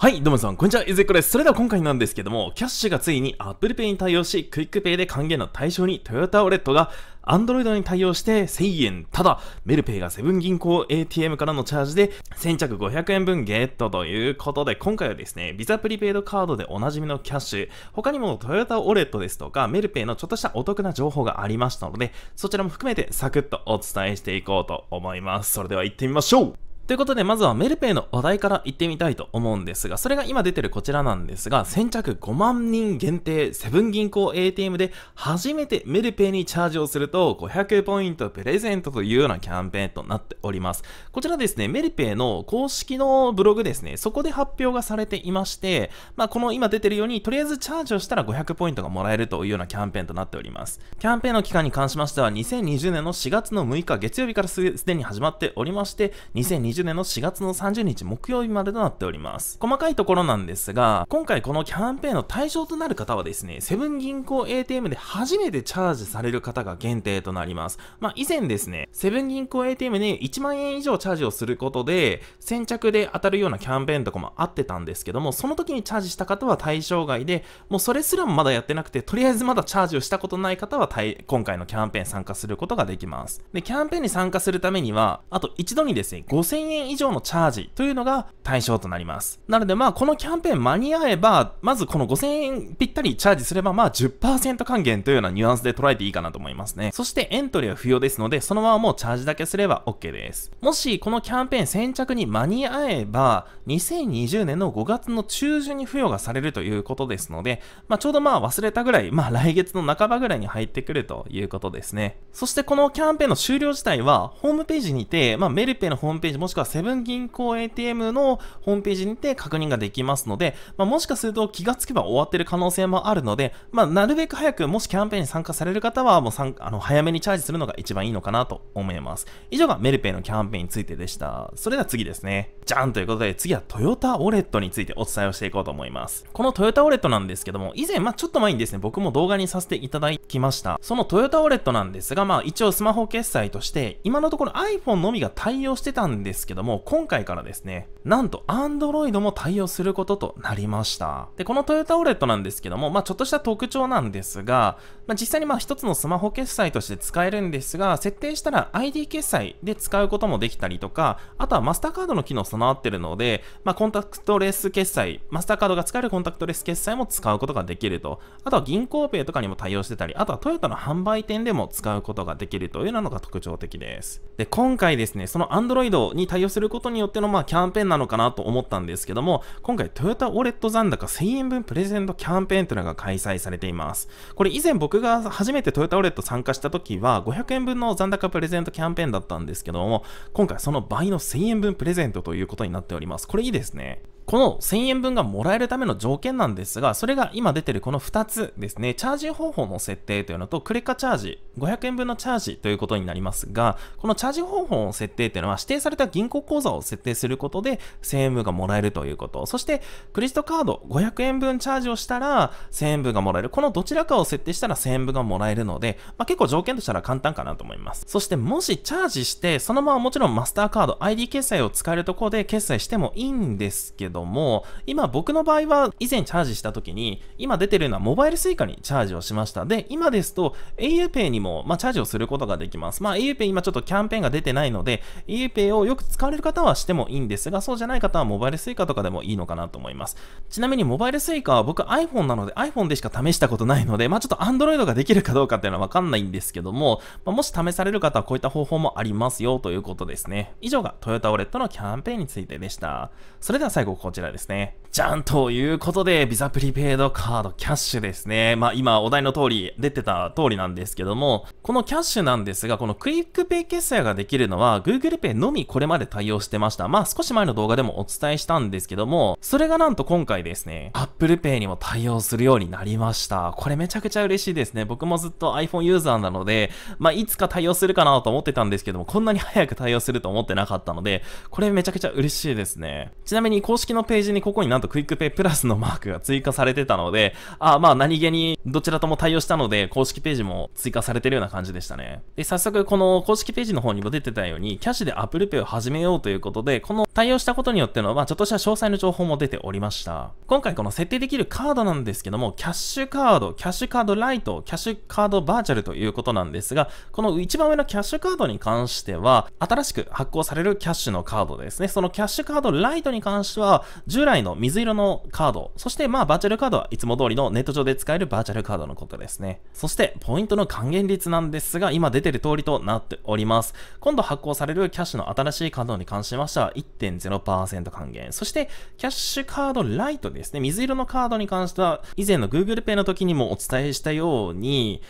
はい、どうもさん、こんにちは、ゆずこです。それでは今回なんですけども、キャッシュがついに Apple Pay に対応し、クイックペイで還元の対象にトヨタウォレットが Android に対応して1000円、ただ、メルペイがセブン銀行 ATM からのチャージで先着500円分ゲットということで、今回はですね、ビザプリペイドカードでおなじみのキャッシュ、他にもトヨタオレットですとか、メルペイのちょっとしたお得な情報がありましたので、そちらも含めてサクッとお伝えしていこうと思います。それでは行ってみましょうということで、まずはメルペイの話題から行ってみたいと思うんですが、それが今出てるこちらなんですが、先着5万人限定、セブン銀行 ATM で初めてメルペイにチャージをすると500ポイントプレゼントというようなキャンペーンとなっております。こちらですね、メルペイの公式のブログですね、そこで発表がされていまして、まあ、この今出てるように、とりあえずチャージをしたら500ポイントがもらえるというようなキャンペーンとなっております。キャンペーンの期間に関しましては、2020年の4月の6日月曜日からすでに始まっておりまして、2020 2020年の4月の30日木曜日までとなっております。細かいところなんですが、今回このキャンペーンの対象となる方はですね、セブン銀行 ATM で初めてチャージされる方が限定となります。まあ、以前ですね、セブン銀行 ATM に1万円以上チャージをすることで、先着で当たるようなキャンペーンとかもあってたんですけども、その時にチャージした方は対象外で、もうそれすらもまだやってなくて、とりあえずまだチャージをしたことない方は、今回のキャンペーン参加することができます。で、キャンペーンに参加するためには、あと一度にですね、5000円以上のチャージというのが対象となります。なのでまあこのキャンペーン間に合えば、まずこの5000円ぴったりチャージすればまあ10%還元というようなニュアンスで捉えていいかなと思いますね。そしてエントリーは不要ですので、そのままもうチャージだけすれば OK です。もしこのキャンペーン先着に間に合えば、2020年の5月の中旬に付与がされるということですので、まあちょうどまあ忘れたぐらい、まあ来月の半ばぐらいに入ってくるということですね。そしてこのキャンペーンの終了自体は、ホームページにて、まあメルペのホームページもしくははセブン銀行 ATM のホームページにて確認ができますので、まあ、もしかすると気がつけば終わってる可能性もあるので、まあ、なるべく早く、もしキャンペーンに参加される方は、もうあの早めにチャージするのが一番いいのかなと思います。以上がメルペイのキャンペーンについてでした。それでは次ですね。じゃんということで、次はトヨタウォレットについてお伝えをしていこうと思います。このトヨタウォレットなんですけども、以前、まあ、ちょっと前にですね、僕も動画にさせていただきました。そのトヨタウォレットなんですが、まあ、一応スマホ決済として、今のところ iPhone のみが対応してたんですですけども、今回からですね、なんと Android も対応することとなりました。で、このトヨタオレットなんですけども、まあ、ちょっとした特徴なんですが、まあ、実際にまあ一つのスマホ決済として使えるんですが、設定したら ID 決済で使うこともできたりとか、あとはマスターカードの機能備わってるので、まあ、コンタクトレス決済、マスターカードが使えるコンタクトレス決済も使うことができると。あとは銀行ペイとかにも対応してたり、あとはトヨタの販売店でも使うことができるというのが特徴的です。で、今回ですね、その Android に対応することによっての、まあ、キャンペーンなのかなと思ったんですけども、今回トヨタウォレット残高1000円分プレゼントキャンペーンというのが開催されています。これ以前僕が初めてトヨタウォレット参加した時は、500円分の残高プレゼントキャンペーンだったんですけども、今回その倍の1000円分プレゼントということになっております。これいいですね。この1000円分がもらえるための条件なんですが、それが今出てるこの2つですね、チャージ方法の設定というのと、クレカチャージ、500円分のチャージということになりますが、このチャージ方法の設定というのは、指定された銀行口座を設定することで、1000円分がもらえるということ、そして、クレジットカード500円分チャージをしたら、1000円分がもらえる、このどちらかを設定したら1000円分がもらえるので、まあ、結構条件としたら簡単かなと思います。そして、もしチャージして、そのままもちろんマスターカード、ID 決済を使えるところで決済してもいいんですけど、ども、今僕の場合は以前チャージした時に、今出てるのはモバイル suica にチャージをしました。で、今ですと auPay にも、まあ、チャージをすることができます。まあ auPay 今ちょっとキャンペーンが出てないので、auPay をよく使われる方はしてもいいんですが、そうじゃない方はモバイル suica とかでもいいのかなと思います。ちなみにモバイル suica は僕 iPhone なので iPhone でしか試したことないので、まあちょっと Android ができるかどうかっていうのはわかんないんですけども、まあ、もし試される方はこういった方法もありますよということですね。以上がトヨタォレットのキャンペーンについてでした。それでは最後、こちらですね。じゃんということで、ビザプリペイドカードキャッシュですね。まあ今お題の通り、出てた通りなんですけども、このキャッシュなんですが、このクイックペイ決済ができるのは Google ペイのみこれまで対応してました。まあ少し前の動画でもお伝えしたんですけども、それがなんと今回ですね、Apple Pay にも対応するようになりました。これめちゃくちゃ嬉しいですね。僕もずっと iPhone ユーザーなので、まあいつか対応するかなと思ってたんですけども、こんなに早く対応すると思ってなかったので、これめちゃくちゃ嬉しいですね。ちなみに公式のページにここにななんとクイックペイプラスのマークが追加されてたので、あまあ何気にどちらとも対応したので、公式ページも追加されてるような感じでしたね。で、早速この公式ページの方にも出てたように、キャッシュで Apple Pay を始めようということで、この対応したことによっての、まあちょっとした詳細の情報も出ておりました。今回この設定できるカードなんですけども、キャッシュカード、キャッシュカードライト、キャッシュカードバーチャルということなんですが、この一番上のキャッシュカードに関しては、新しく発行されるキャッシュのカードですね。そのキャッシュカードライトに関しては、従来の水色のカード、そしてまあバーチャルカードはいつも通りのネット上で使えるバーチャルカードのことですね。そしてポイントの還元率なんですが、今出てる通りとなっております。今度発行されるキャッシュの新しいカードに関しましては1.0%還元。そしてキャッシュカードライトですね、水色のカードに関しては以前の Google Pay の時にもお伝えしたように、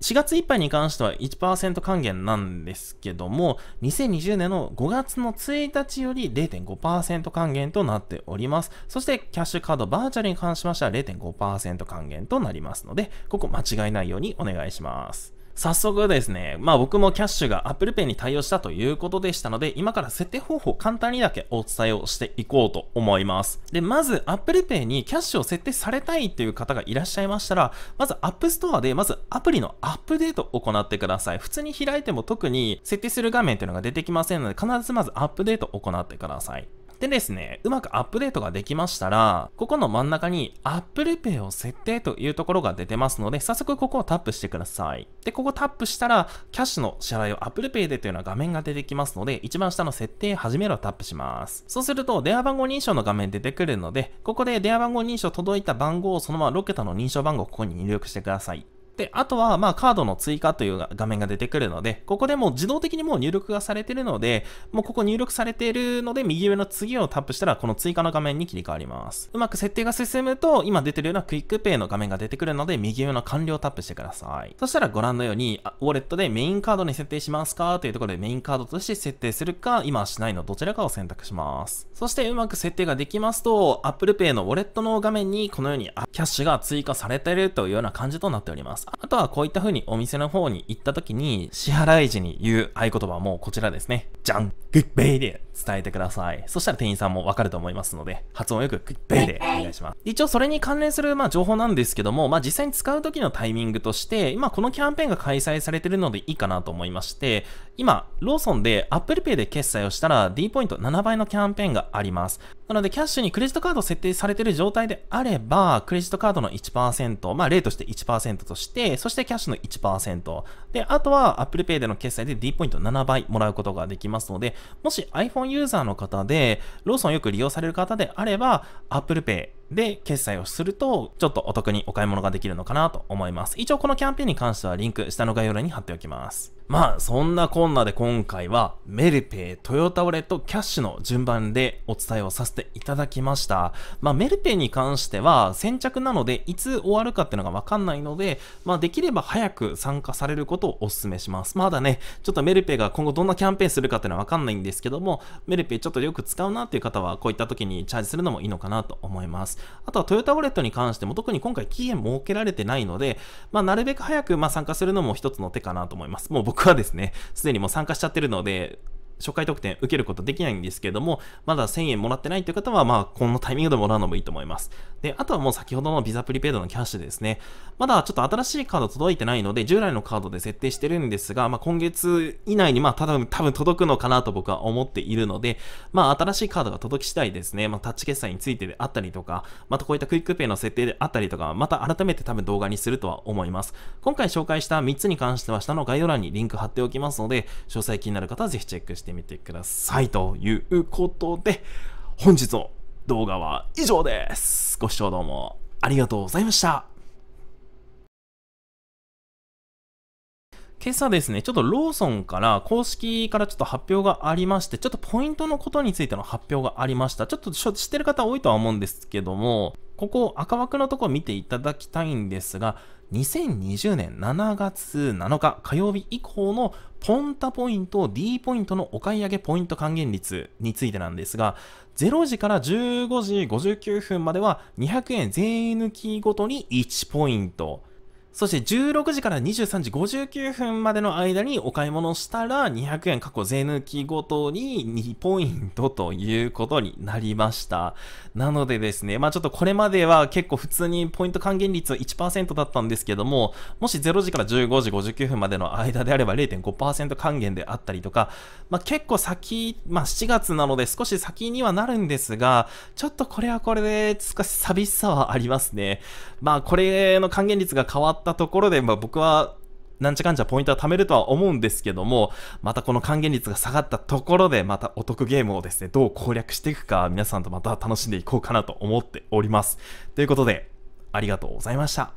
4月いっぱいに関しては1%還元なんですけども、2020年の5月の1日より0.5%還元となっております。そして、キャッシュカードバーチャルに関しましては0.5%還元となりますので、ここ間違いないようにお願いします。早速ですね、まあ僕もキャッシュが Apple Pay に対応したということでしたので、今から設定方法を簡単にだけお伝えをしていこうと思います。で、まず Apple Pay にキャッシュを設定されたいっていう方がいらっしゃいましたら、まず App Store でまずアプリのアップデートを行ってください。普通に開いても特に設定する画面というのが出てきませんので、必ずまずアップデートを行ってください。でですね、うまくアップデートができましたら、ここの真ん中に Apple Pay を設定というところが出てますので、早速ここをタップしてください。で、ここタップしたら、キャッシュの支払いを Apple Pay でというような画面が出てきますので、一番下の設定始めろをタップします。そうすると、電話番号認証の画面出てくるので、ここで電話番号認証届いた番号をそのまま6桁の認証番号をここに入力してください。で、あとは、まあ、カードの追加という画面が出てくるので、ここでもう自動的にもう入力がされてるので、もうここ入力されているので、右上の次をタップしたら、この追加の画面に切り替わります。うまく設定が進むと、今出てるようなクイックペイの画面が出てくるので、右上の完了をタップしてください。そしたらご覧のように、ウォレットでメインカードに設定しますかというところでメインカードとして設定するか、今はしないのどちらかを選択します。そしてうまく設定ができますと、Apple Pay のウォレットの画面にこのようにキャッシュが追加されているというような感じとなっております。あとはこういった風にお店の方に行った時に支払い時に言う合言葉はもうこちらですね。じゃんグッベイで伝えてください。そしたら店員さんもわかると思いますので、発音よくグッベイでお願いします。一応それに関連する、まあ、情報なんですけども、まあ、実際に使う時のタイミングとして、今このキャンペーンが開催されてるのでいいかなと思いまして、今、ローソンで Apple Pay で決済をしたら D ポイント7倍のキャンペーンがあります。なので、キャッシュにクレジットカード設定されてる状態であれば、クレジットカードの1%、まあ、例として1%として、そしてキャッシュの1%。で、あとは Apple Pay での決済で D ポイント7倍もらうことができます。ますので、もし iPhone ユーザーの方で、ローソンよく利用される方であれば、Apple Pay で決済をすると、ちょっとお得にお買い物ができるのかなと思います。一応このキャンペーンに関してはリンク下の概要欄に貼っておきます。まあそんなこんなで今回はメルペイ、トヨタウレット、キャッシュの順番でお伝えをさせていただきました。まあメルペイに関しては先着なのでいつ終わるかっていうのがわかんないので、まあできれば早く参加されることをお勧めします。まだね、ちょっとメルペイが今後どんなキャンペーンするかっていうのはわかんないんですけども、メルペイちょっとよく使うなっていう方はこういった時にチャージするのもいいのかなと思います。あとはトヨタウレットに関しても特に今回期限設けられてないので、まあなるべく早くまあ参加するのも一つの手かなと思います。もう僕僕はですね、すでにもう参加しちゃってるので、初回特典受けることできないんですけれども、まだ1000円もらってないという方は、まあ、このタイミングでもらうのもいいと思います。で、あとはもう先ほどのビザプリペイドのキャッシュですね。まだちょっと新しいカード届いてないので、従来のカードで設定してるんですが、まあ、今月以内に、まあ、多分、多分届くのかなと僕は思っているので、まあ、新しいカードが届き次第ですね、まあ、タッチ決済についてであったりとか、またこういったクイックペイの設定であったりとか、また改めて多分動画にするとは思います。今回紹介した3つに関しては、下の概要欄にリンク貼っておきますので、詳細気になる方はぜひチェックしてしてみてください。ということで、本日の動画は以上です。ご視聴どうもありがとうございました。今朝ですね、ちょっとローソンから公式からちょっと発表がありまして、ちょっとポイントのことについての発表がありました。ちょっと知ってる方多いとは思うんですけども、ここ赤枠のところ見ていただきたいんですが、2020年7月7日火曜日以降のポンタポイント、D ポイントのお買い上げポイント還元率についてなんですが、0時から15時59分までは200円税抜きごとに1ポイント。そして16時から23時59分までの間にお買い物したら200円過去税抜きごとに2ポイントということになりました。なのでですね、まあちょっとこれまでは結構普通にポイント還元率は1%だったんですけども、もし0時から15時59分までの間であれば0.5%還元であったりとか、まあ結構先、まあ7月なので少し先にはなるんですが、ちょっとこれはこれで少し寂しさはありますね。まあこれの還元率が変わったったところで、まあ、僕はなんちゃかんちゃポイントは貯めるとは思うんですけども、またこの還元率が下がったところで、またお得ゲームをですね、どう攻略していくか、皆さんとまた楽しんでいこうかなと思っております。ということで、ありがとうございました。